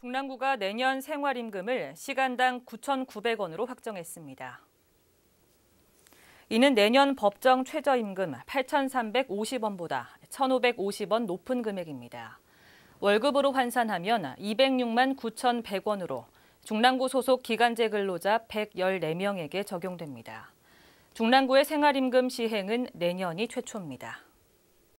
동남구가 내년 생활임금을 시간당 9,900원으로 확정했습니다. 이는 내년 법정 최저임금 8,350원보다 1,550원 높은 금액입니다. 월급으로 환산하면 206만 9,100원으로 중랑구 소속 기간제 근로자 114명에게 적용됩니다. 중랑구의 생활임금 시행은 내년이 최초입니다.